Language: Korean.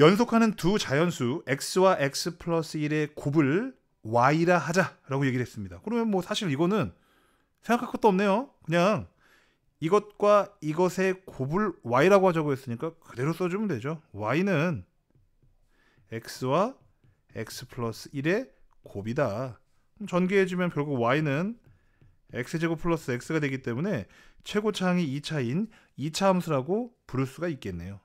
연속하는 두 자연수 x와 x 플러스 1의 곱을 y라 하자라고 얘기를 했습니다. 그러면 뭐 사실 이거는 생각할 것도 없네요. 그냥 이것과 이것의 곱을 y라고 하자고 했으니까 그대로 써주면 되죠. y는 x와 x 플러스 1의 곱이다. 전개해주면 결국 y는 x제곱 플러스 x가 되기 때문에 최고차항이 2차인 2차 함수라고 부를 수가 있겠네요.